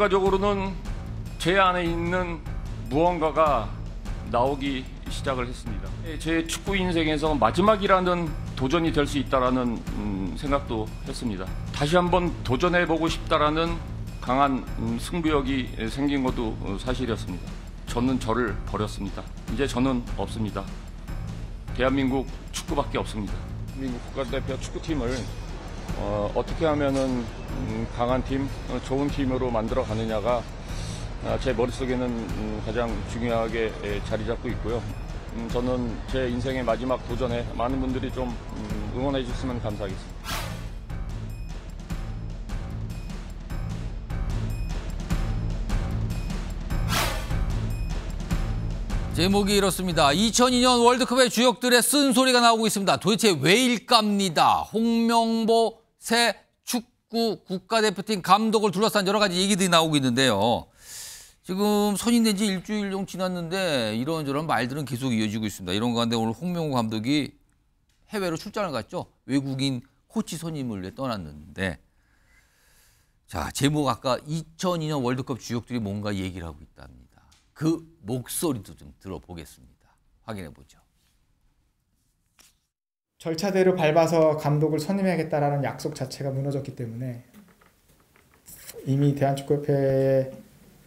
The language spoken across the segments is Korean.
결과적으로는 제 안에 있는 무언가가 나오기 시작을 했습니다. 예, 제 축구 인생에서 마지막이라는 도전이 될 수 있다라는 음, 생각도 했습니다. 다시 한번 도전해 보고 싶다라는 강한 음, 승부욕이 생긴 것도 사실이었습니다. 저는 저를 버렸습니다. 이제 저는 없습니다. 대한민국 축구밖에 없습니다. 대한민국 국가대표 축구팀을 어, 어떻게 하면은 음, 강한 팀, 좋은 팀으로 만들어 가느냐가 아, 제 머릿속에는 음, 가장 중요하게 자리 잡고 있고요. 음, 저는 제 인생의 마지막 도전에 많은 분들이 좀 응원해 주셨으면 감사하겠습니다. 제목이 이렇습니다. 2002년 월드컵의 주역들의 쓴소리가 나오고 있습니다. 도대체 왜일까입니다. 홍명보 새 축구 국가대표팀 감독을 둘러싼 여러 가지 얘기들이 나오고 있는데요. 지금 선임된 지 일주일 정도 지났는데 이런저런 말들은 계속 이어지고 있습니다. 이런 가운데 오늘 홍명호 감독이 해외로 출장을 갔죠. 외국인 코치 선임을 떠났는데 자 제목 아까 2002년 월드컵 주역들이 뭔가 얘기를 하고 있답니다. 그 목소리도 좀 들어보겠습니다. 확인해 보죠. 절차대로 밟아서 감독을 선임해야겠다라는 약속 자체가 무너졌기 때문에 이미 대한축구협회의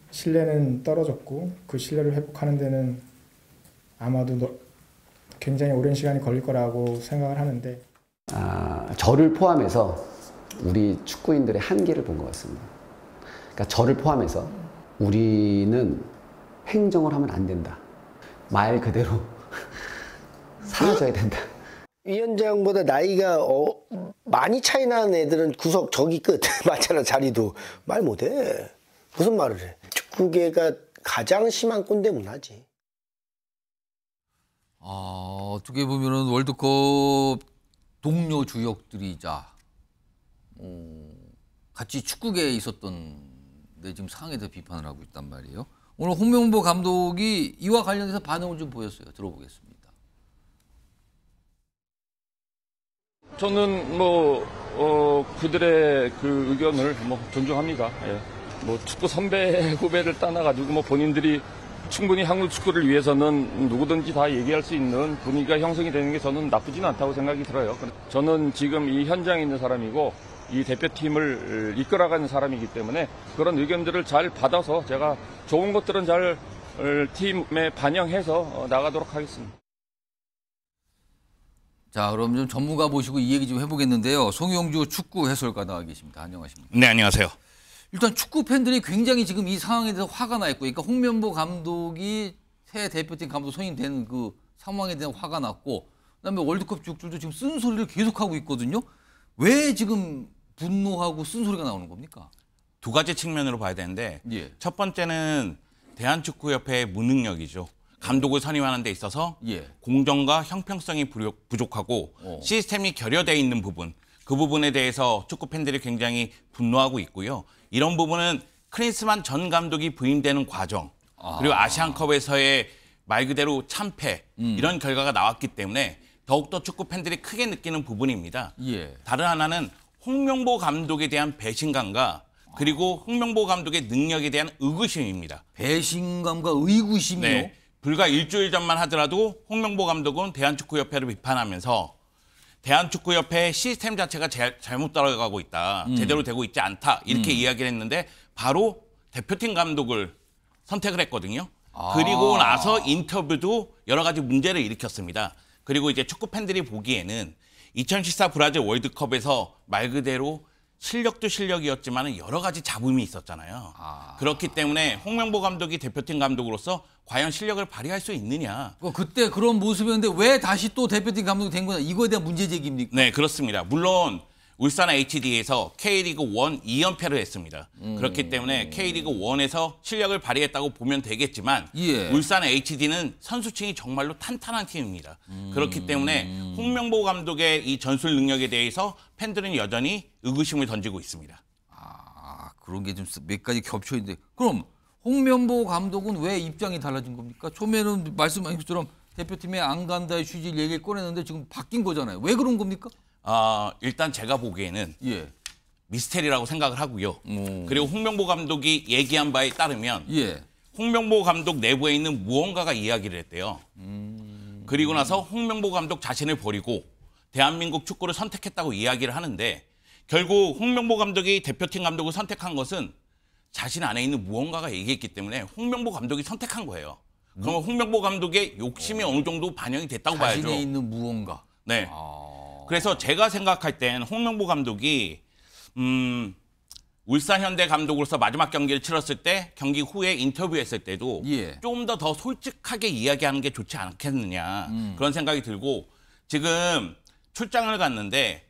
신뢰는 떨어졌고 그 신뢰를 회복하는 데는 아마도 굉장히 오랜 시간이 걸릴 거라고 생각을 하는데 아, 저를 포함해서 우리 축구인들의 한계를 본 것 같습니다. 그러니까 저를 포함해서 우리는 행정을 하면 안 된다. 말 그대로 사라져야 된다. 위원장보다 나이가 어, 많이 차이 나는 애들은 구석 저기 끝 맞잖아 자리도 말 못해 무슨 말을 해 축구계가 가장 심한 꼰대 문화지 아, 어떻게 보면 월드컵 동료 주역들이자 음, 같이 축구계에 있었던 내 지금 상황에서 비판을 하고 있단 말이에요 오늘 홍명보 감독이 이와 관련해서 반응을 좀 보였어요 들어보겠습니다. 저는 뭐 어, 그들의 그 의견을 뭐 존중합니다. 예. 뭐 축구 선배 후배를 떠나가지고뭐 본인들이 충분히 한국 축구를 위해서는 누구든지 다 얘기할 수 있는 분위기가 형성이 되는 게 저는 나쁘진 않다고 생각이 들어요. 저는 지금 이 현장에 있는 사람이고 이 대표팀을 이끌어가는 사람이기 때문에 그런 의견들을 잘 받아서 제가 좋은 것들은 잘 어, 팀에 반영해서 어, 나가도록 하겠습니다. 자, 그럼 좀 전문가 보시고이 얘기 좀 해보겠는데요. 송영주 축구 해설가 나와 계십니다. 안녕하십니까? 네, 안녕하세요. 일단 축구 팬들이 굉장히 지금 이 상황에 대해서 화가 나 있고, 그러니까 홍명보 감독이 새 대표팀 감독 선임되그 상황에 대한 화가 났고, 그다음에 월드컵 죽줄도 지금 쓴소리를 계속하고 있거든요. 왜 지금 분노하고 쓴소리가 나오는 겁니까? 두 가지 측면으로 봐야 되는데, 예. 첫 번째는 대한축구협회의 무능력이죠. 감독을 선임하는 데 있어서 예. 공정과 형평성이 부족하고 어. 시스템이 결여되어 있는 부분 그 부분에 대해서 축구 팬들이 굉장히 분노하고 있고요. 이런 부분은 크린스만 전 감독이 부임되는 과정 아. 그리고 아시안컵에서의 말 그대로 참패 음. 이런 결과가 나왔기 때문에 더욱더 축구 팬들이 크게 느끼는 부분입니다. 예. 다른 하나는 홍명보 감독에 대한 배신감과 그리고 홍명보 감독의 능력에 대한 의구심입니다. 배신감과 의구심이요? 네. 불과 일주일 전만 하더라도 홍명보 감독은 대한축구협회를 비판하면서 대한축구협회 시스템 자체가 제, 잘못 따라가고 있다. 음. 제대로 되고 있지 않다. 이렇게 음. 이야기를 했는데 바로 대표팀 감독을 선택을 했거든요. 아. 그리고 나서 인터뷰도 여러 가지 문제를 일으켰습니다. 그리고 이제 축구 팬들이 보기에는 2014 브라질 월드컵에서 말 그대로 실력도 실력이었지만 여러 가지 잡음이 있었잖아요. 아... 그렇기 때문에 홍명보 감독이 대표팀 감독으로서 과연 실력을 발휘할 수 있느냐. 그 그때 그런 모습이었는데 왜 다시 또 대표팀 감독이 된 거냐 이거에 대한 문제 제기입니까? 네, 그렇습니다. 물론 울산 HD에서 K리그 1 2연패를 했습니다. 음. 그렇기 때문에 K리그 1에서 실력을 발휘했다고 보면 되겠지만 예. 울산 HD는 선수층이 정말로 탄탄한 팀입니다. 음. 그렇기 때문에 홍명보 감독의 이 전술 능력에 대해서 팬들은 여전히 의구심을 던지고 있습니다. 아 그런 게 좀 몇 가지 겹쳐 있는데 그럼 홍명보 감독은 왜 입장이 달라진 겁니까? 처음에는 말씀하신 것처럼 대표팀에 안 간다의 취지 얘기를 꺼냈는데 지금 바뀐 거잖아요. 왜 그런 겁니까? 아, 일단 제가 보기에는 예. 미스테리라고 생각을 하고요. 오. 음. 그리고 홍명보 감독이 얘기한 바에 따르면 예. 홍명보 감독 내부에 있는 무언가가 이야기를 했대요. 음. 그리고 나서 홍명보 감독 자신을 버리고 대한민국 축구를 선택했다고 이야기를 하는데 결국 홍명보 감독이 대표팀 감독을 선택한 것은 자신 안에 있는 무언가가 얘기했기 때문에 홍명보 감독이 선택한 거예요. 그러면 음? 홍명보 감독의 욕심이 어. 어느 정도 반영이 됐다고 자신에 봐야죠. 자신에 있는 무언가. 네. 아. 그래서 제가 생각할 땐 홍명보 감독이 음, 울산 현대 감독으로서 마지막 경기를 치렀을 때 경기 후에 인터뷰했을 때도 예. 조금 더 더 솔직하게 이야기하는 게 좋지 않겠느냐 음. 그런 생각이 들고 지금 출장을 갔는데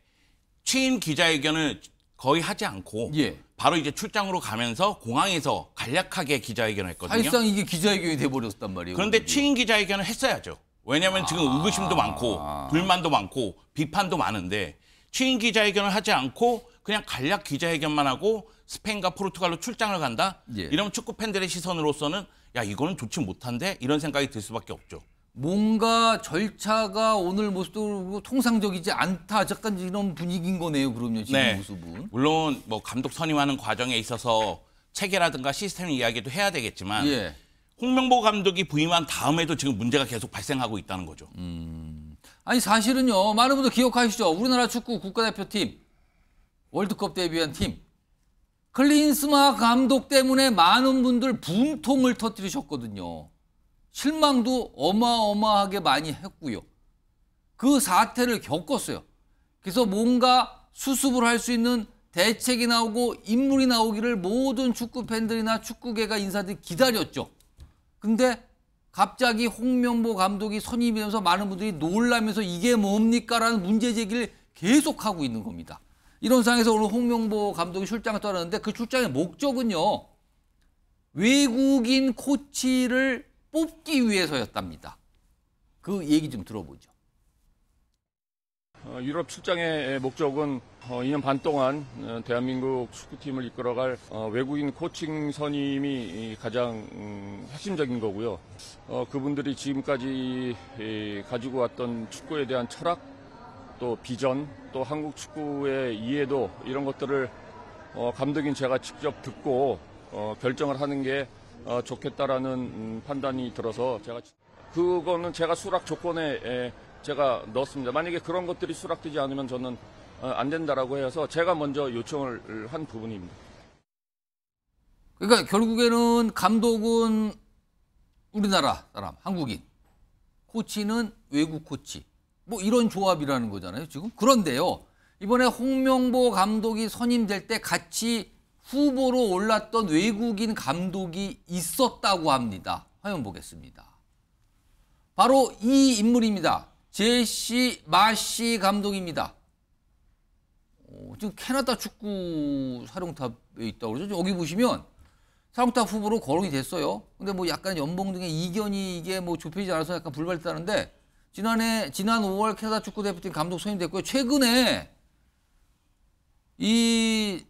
취임 기자회견을 거의 하지 않고 예. 바로 이제 출장으로 가면서 공항에서 간략하게 기자회견을 했거든요. 사실상 이게 기자회견이 돼버렸단 말이에요. 그런데 취임 기자회견을 했어야죠. 왜냐하면 지금 아. 의구심도 많고 불만도 많고 비판도 많은데 취임 기자회견을 하지 않고 그냥 간략 기자회견만 하고 스페인과 포르투갈로 출장을 간다. 예. 이러면 축구 팬들의 시선으로서는 야 이거는 좋지 못한데 이런 생각이 들 수밖에 없죠. 뭔가 절차가 오늘 모습도 통상적이지 않다. 약간 이런 분위기인 거네요. 그러면 지금 네. 모습은. 물론 뭐 감독 선임하는 과정에 있어서 체계라든가 시스템 이야기도 해야 되겠지만 예. 홍명보 감독이 부임한 다음에도 지금 문제가 계속 발생하고 있다는 거죠. 음. 아니 사실은요. 많은 분들 기억하시죠. 우리나라 축구 국가대표팀 월드컵 데뷔한 팀 클린스마 감독 때문에 많은 분들 분통을 터뜨리셨거든요. 실망도 어마어마하게 많이 했고요. 그 사태를 겪었어요. 그래서 뭔가 수습을 할 수 있는 대책이 나오고 인물이 나오기를 모든 축구 팬들이나 축구계가 인사들이 기다렸죠. 근데 갑자기 홍명보 감독이 선임이 면서 많은 분들이 놀라면서 이게 뭡니까라는 문제 제기를 계속하고 있는 겁니다. 이런 상황에서 오늘 홍명보 감독이 출장을 떠났는데 그 출장의 목적은요. 외국인 코치를 뽑기 위해서였답니다. 그 얘기 좀 들어보죠. 어, 유럽 출장의 목적은 어, 2년 반 동안 어, 대한민국 축구팀을 이끌어갈 어, 외국인 코칭 선임이 가장 음, 핵심적인 거고요. 어, 그분들이 지금까지 가지고 왔던 축구에 대한 철학, 또 비전, 또 한국 축구의 이해도 이런 것들을 감독인 제가 직접 듣고 결정을 하는 게 좋겠다라는 음, 판단이 들어서 제가 그거는 제가 수락 조건 에, 제가 넣었습니다. 만약에 그런 것들이 수락되지 않으면 저는 어, 안 된다라고 해서 제가 먼저 요청을 한 부분입니다. 그러니까 결국에는 감독은 우리나라 사람, 한국인, 코치는 외국 코치, 뭐 이런 조합이라는 거잖아요, 지금. 그런데요, 이번에 홍명보 감독이 선임될 때 같이 후보로 올랐던 외국인 감독이 있었다고 합니다. 화면 보겠습니다. 바로 이 인물입니다. 제시 마시 감독입니다. 어, 지금 캐나다 축구 사령탑에 있다고 그러죠. 여기 보시면 사령탑 후보로 거론이 됐어요. 근데 뭐 약간 연봉 등의 이견이 이게 뭐 좁혀지지 않아서 약간 불발됐다는데 지난해 지난 5월 캐나다 축구 대표팀 감독 선임됐고요. 최근에 이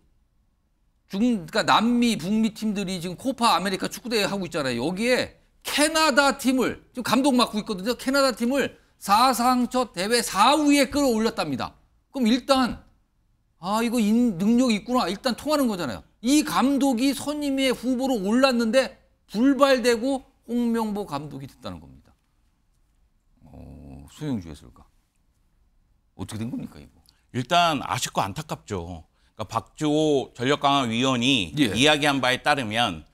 중, 그러니까 남미, 북미 팀들이 지금 코파 아메리카 축구대회 하고 있잖아요. 여기에 캐나다 팀을, 지금 감독 맡고 있거든요. 캐나다 팀을 사상 첫 대회 4위에 끌어올렸답니다. 그럼 일단 아 이거 인, 능력 있구나 일단 통하는 거잖아요. 이 감독이 선임의 후보로 올랐는데 불발되고 홍명보 감독이 됐다는 겁니다. 어, 소영주 해을까 어떻게 된 겁니까 이거? 일단 아쉽고 안타깝죠. 그러니까 박주호 전력강화위원이 예. 이야기한 바에 따르면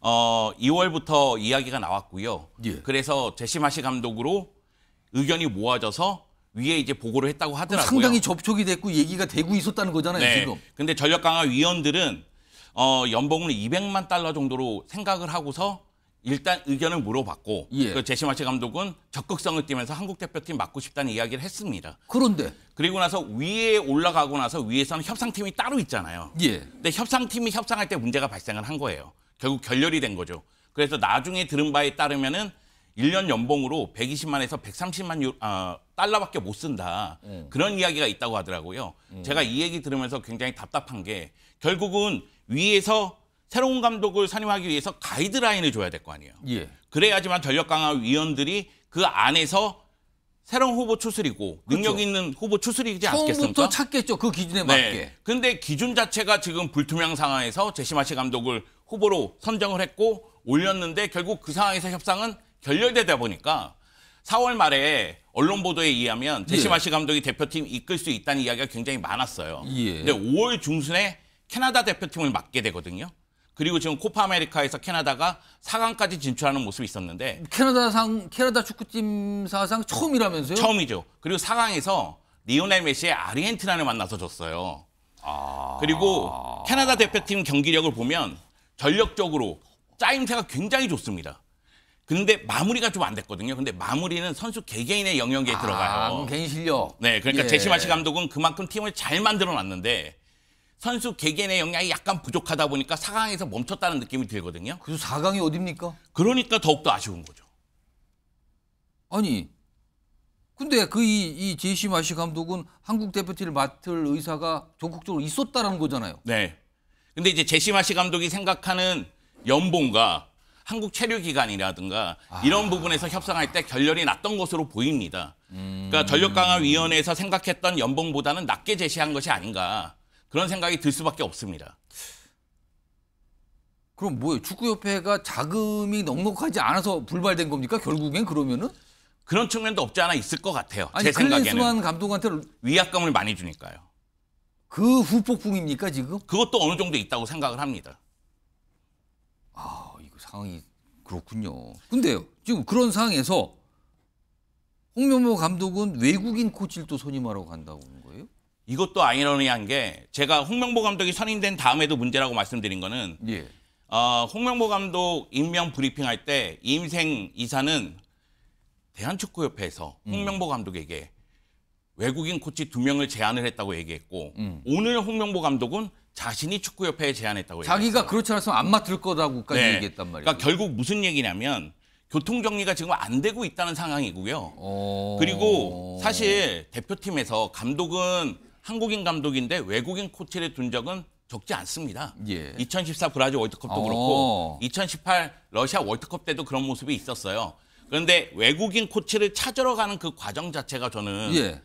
어, 2월부터 이야기가 나왔고요. 예. 그래서 제시마시 감독으로 의견이 모아져서 위에 이제 보고를 했다고 하더라고요. 상당히 접촉이 됐고 얘기가 되고 있었다는 거잖아요, 네. 지금. 근데 전력 강화 위원들은 어, 연봉을 200만 달러 정도로 생각을 하고서 일단 의견을 물어봤고 예. 그 제시 마치 감독은 적극성을 띠면서 한국 대표팀 맡고 싶다는 이야기를 했습니다. 그런데 그리고 나서 위에 올라가고 나서 위에서는 협상팀이 따로 있잖아요. 예. 근데 협상팀이 협상할 때 문제가 발생을 한 거예요. 결국 결렬이 된 거죠. 그래서 나중에 들은 바에 따르면은 1년 연봉으로 120만에서 130만 유, 아, 달러밖에 못 쓴다. 음. 그런 이야기가 있다고 하더라고요. 음. 제가 이 얘기 들으면서 굉장히 답답한 게 결국은 위에서 새로운 감독을 선임하기 위해서 가이드라인을 줘야 될 거 아니에요. 예. 그래야지만 전력 강화 위원들이 그 안에서 새로운 후보 추스리고 그렇죠. 능력 그렇죠. 있는 후보 추스리지 않겠습니까? 처음부터 찾겠죠. 그 기준에 맞게. 네. 근데 기준 자체가 지금 불투명 상황에서 제시마시 감독을 후보로 선정을 했고 올렸는데 결국 그 상황에서 협상은 결렬되다 보니까 4월 말에 언론 보도에 의하면 제시마시 예. 감독이 대표팀 이끌 수 있다는 이야기가 굉장히 많았어요. 예. 근데 5월 중순에 캐나다 대표팀을 맡게 되거든요. 그리고 지금 코파 아메리카에서 캐나다가 4강까지 진출하는 모습이 있었는데 캐나다상 캐나다 축구팀 사상 처음이라면서요? 처음이죠. 그리고 4강에서 리오넬 메시의 아르헨티나를 만나서 졌어요. 아... 그리고 캐나다 대표팀 경기력을 보면 전력적으로 짜임새가 굉장히 좋습니다. 근데 마무리가 좀 안 됐거든요. 근데 마무리는 선수 개개인의 영역에 아, 들어가요. 음, 개인 실력. 네, 그러니까 예. 제시마시 감독은 그만큼 팀을 잘 만들어놨는데 선수 개개인의 역량이 약간 부족하다 보니까 4강에서 멈췄다는 느낌이 들거든요. 그래서 4강이 어딥니까? 그러니까 더욱더 아쉬운 거죠. 아니, 근데 그이이 제시 마시 감독은 한국 대표팀을 맡을 의사가 적극적으로 있었다라는 거잖아요. 네. 근데 이제 제시 마시 감독이 생각하는 연봉과 한국 체류기간이라든가 아. 이런 부분에서 협상할 때 결렬이 났던 것으로 보입니다. 음. 그러니까 전력강화위원회에서 생각했던 연봉보다는 낮게 제시한 것이 아닌가 그런 생각이 들 수밖에 없습니다. 그럼 뭐예요? 축구협회가 자금이 넉넉하지 않아서 불발된 겁니까? 결국엔 그러면은? 그런 측면도 없지 않아 있을 것 같아요. 아니, 제 생각에는. 감독한테 위약금을 많이 주니까요. 그 후폭풍입니까 지금? 그것도 어느 정도 있다고 생각을 합니다. 아... 상황이 그렇군요. 근데요, 지금 그런 상황에서 홍명보 감독은 외국인 코치를 또 선임하라고 간다고 하는 거예요? 이것도 아이러니한 게 제가 홍명보 감독이 선임된 다음에도 문제라고 말씀드린 거는 예. 어, 홍명보 감독 임명 브리핑할 때 임생 이사는 대한축구협회에서 음. 홍명보 감독에게 외국인 코치 두 명을 제안을 했다고 얘기했고 음. 오늘 홍명보 감독은 자신이 축구협회에 제안했다고 자기가 얘기했어요. 그렇지 않았으면 안 맡을 거라고까지 네. 얘기했단 말이에요. 그러니까 결국 무슨 얘기냐면 교통 정리가 지금 안 되고 있다는 상황이고요. 오... 그리고 사실 대표팀에서 감독은 한국인 감독인데 외국인 코치를 둔 적은 적지 않습니다. 예. 2014 브라질 월드컵도 오... 그렇고 2018 어. 러시아 월드컵 때도 그런 모습이 있었어요. 그런데 외국인 코치를 찾으러 가는 그 과정 자체가 저는 예.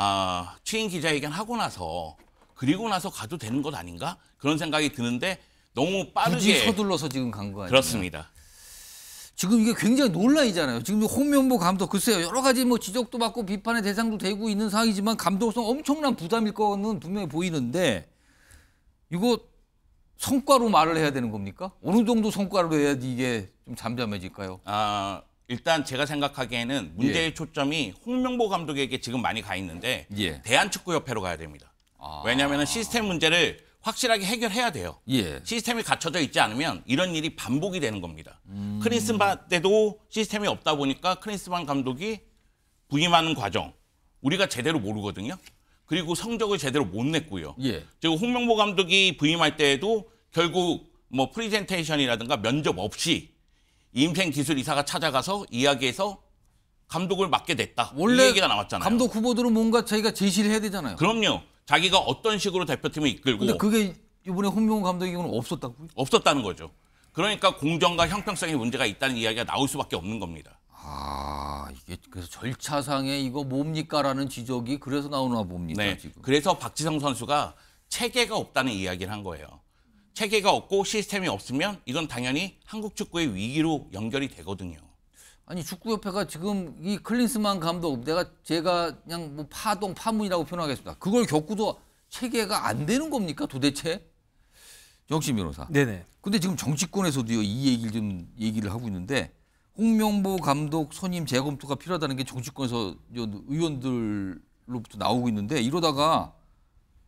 아, 취임 기자회견 하고 나서 그리고 나서 가도 되는 것 아닌가 그런 생각이 드는데 너무 빠르게 서둘러서 지금 간 거 아니에요? 그렇습니다. 지금 이게 굉장히 논란이잖아요. 지금 홍명보 감독 글쎄요 여러 가지 뭐 지적도 받고 비판의 대상도 되고 있는 상황이지만 감독성 엄청난 부담일 거는 분명히 보이는데 이거 성과로 말을 해야 되는 겁니까? 어느 정도 성과로 해야지 이게 좀 잠잠해질까요? 아 일단 제가 생각하기에는 문제의 예. 초점이 홍명보 감독에게 지금 많이 가 있는데 예. 대한축구협회로 가야 됩니다. 아. 왜냐하면 시스템 문제를 확실하게 해결해야 돼요. 예. 시스템이 갖춰져 있지 않으면 이런 일이 반복이 되는 겁니다. 음. 크린스만 때도 시스템이 없다 보니까 크린스만 감독이 부임하는 과정 우리가 제대로 모르거든요. 그리고 성적을 제대로 못 냈고요. 예. 그리고 홍명보 감독이 부임할 때에도 결국 뭐 프리젠테이션이라든가 면접 없이 임생 기술 이사가 찾아가서 이야기해서 감독을 맡게 됐다. 원래 이 얘기가 나왔잖아요. 감독 후보들은 뭔가 자기가 제시를 해야 되잖아요. 그럼요. 자기가 어떤 식으로 대표팀을 이끌고. 근데 그게 이번에 홍명호 감독의 경우는 없었다고요? 없었다는 거죠. 그러니까 공정과 형평성의 문제가 있다는 이야기가 나올 수밖에 없는 겁니다. 아 이게 그래서 절차상에 이거 뭡니까라는 지적이 그래서 나오나 봅니다. 네. 지금. 그래서 박지성 선수가 체계가 없다는 이야기를 한 거예요. 체계가 없고 시스템이 없으면 이건 당연히 한국 축구의 위기로 연결이 되거든요. 아니 축구협회가 지금 이 클린스만 감독 내가 제가 그냥 뭐 파동 파문이라고 표현하겠습니다. 그걸 겪고도 체계가 안 되는 겁니까 도대체? 역시 변호사. 네네. 근데 지금 정치권에서도이 얘기를 좀 얘기를 하고 있는데 홍명보 감독 선임 재검토가 필요하다는 게 정치권에서 의원들로부터 나오고 있는데 이러다가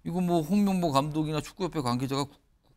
이거 뭐 홍명보 감독이나 축구협회 관계자가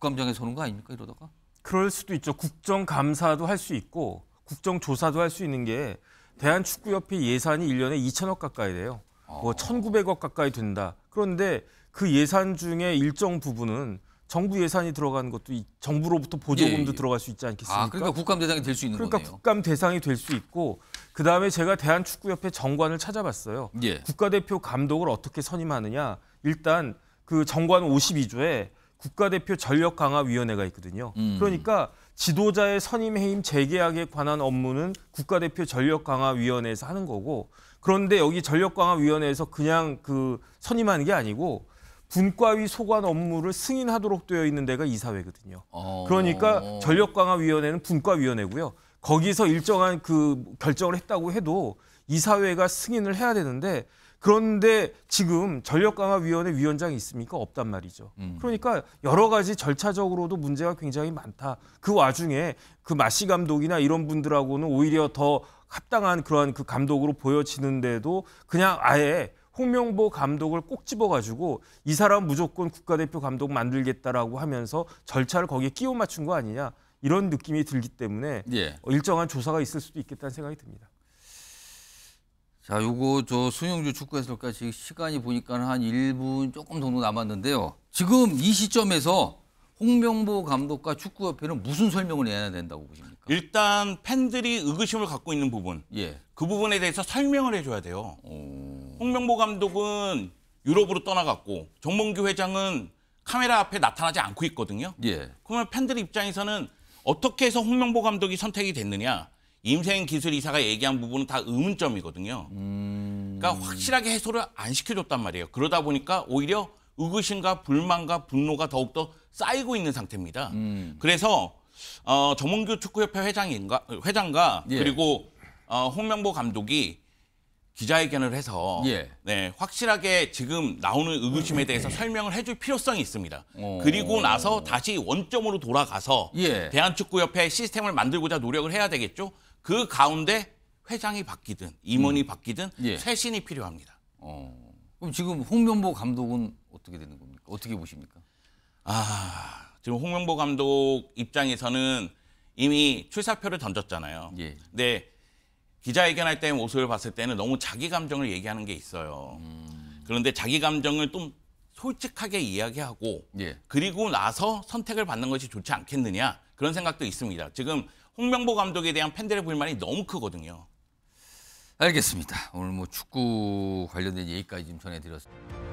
국감장에 서는 거 아닙니까 이러다가? 그럴 수도 있죠. 국정감사도 할 수 있고 국정조사도 할 수 있는 게 대한축구협회 예산이 1년에 2천억 가까이 돼요. 뭐 1,900억 아. 가까이 된다. 그런데 그 예산 중에 일정 부분은 정부 예산이 들어가는 것도 정부로부터 보조금도 예, 예. 들어갈 수 있지 아, 않겠습니까? 아, 그러니까 국감 대상이 될 수 있는 그러니까 거네요. 국감 대상이 될 수 있고 그다음에 제가 대한축구협회 정관을 찾아봤어요. 예. 국가대표 감독을 어떻게 선임하느냐. 일단 그 정관 52조에 국가대표 전력 강화 위원회가 있거든요. 음. 그러니까 지도자의 선임 해임 재계약에 관한 업무는 국가대표 전력 강화 위원회에서 하는 거고 그런데 여기 전력 강화 위원회에서 그냥 그 선임하는 게 아니고 분과위 소관 업무를 승인하도록 되어 있는 데가 이사회거든요. 어... 그러니까 전력 강화 위원회는 분과 위원회고요. 거기서 일정한 그 결정을 했다고 해도 이사회가 승인을 해야 되는데 그런데 지금 전력강화위원회 위원장이 있습니까? 없단 말이죠. 음. 그러니까 여러 가지 절차적으로도 문제가 굉장히 많다. 그 와중에 그마씨 감독이나 이런 분들하고는 오히려 더 합당한 그러한 그 감독으로 보여지는데도 그냥 아예 홍명보 감독을 꼭 집어가지고 이 사람 무조건 국가대표 감독 만들겠다라고 하면서 절차를 거기에 끼워 맞춘 거 아니냐 이런 느낌이 들기 때문에 예. 어, 일정한 조사가 있을 수도 있겠다는 생각이 듭니다. 자, 요거 저 송영주 축구 해설까지 시간이 보니까 한 1분 조금 정도 남았는데요. 지금 이 시점에서 홍명보 감독과 축구협회는 무슨 설명을 해야 된다고 보십니까? 일단 팬들이 의구심을 갖고 있는 부분, 예. 그 부분에 대해서 설명을 해줘야 돼요. 오... 홍명보 감독은 유럽으로 떠나갔고 정몽규 회장은 카메라 앞에 나타나지 않고 있거든요. 예. 그러면 팬들 입장에서는 어떻게 해서 홍명보 감독이 선택이 됐느냐 임세인 기술 이사가 얘기한 부분은 다 의문점이거든요. 그러니까 확실하게 해소를 안 시켜줬단 말이에요. 그러다 보니까 오히려 의구심과 불만과 분노가 더욱더 쌓이고 있는 상태입니다. 음... 그래서 어, 정몽규 축구협회 회장인가 회장과 예. 그리고 어, 홍명보 감독이 기자회견을 해서 예. 네, 확실하게 지금 나오는 의구심에 대해서 예. 설명을 해줄 필요성이 있습니다. 오. 그리고 나서 다시 원점으로 돌아가서 예. 대한축구협회 시스템을 만들고자 노력을 해야 되겠죠. 그 가운데 회장이 바뀌든 임원이 음. 바뀌든 예. 쇄신이 필요합니다. 어. 그럼 지금 홍명보 감독은 어떻게 되는 겁니까? 어떻게 보십니까? 아 지금 홍명보 감독 입장에서는 이미 출사표를 던졌잖아요. 예. 근데 기자회견할 때 모습을 봤을 때는 너무 자기 감정을 얘기하는 게 있어요. 음. 그런데 자기 감정을 좀 솔직하게 이야기하고 예. 그리고 나서 선택을 받는 것이 좋지 않겠느냐 그런 생각도 있습니다. 지금 홍명보 감독에 대한 팬들의 불만이 너무 크거든요. 알겠습니다. 오늘 뭐 축구 관련된 얘기까지 좀 전해드렸습니다.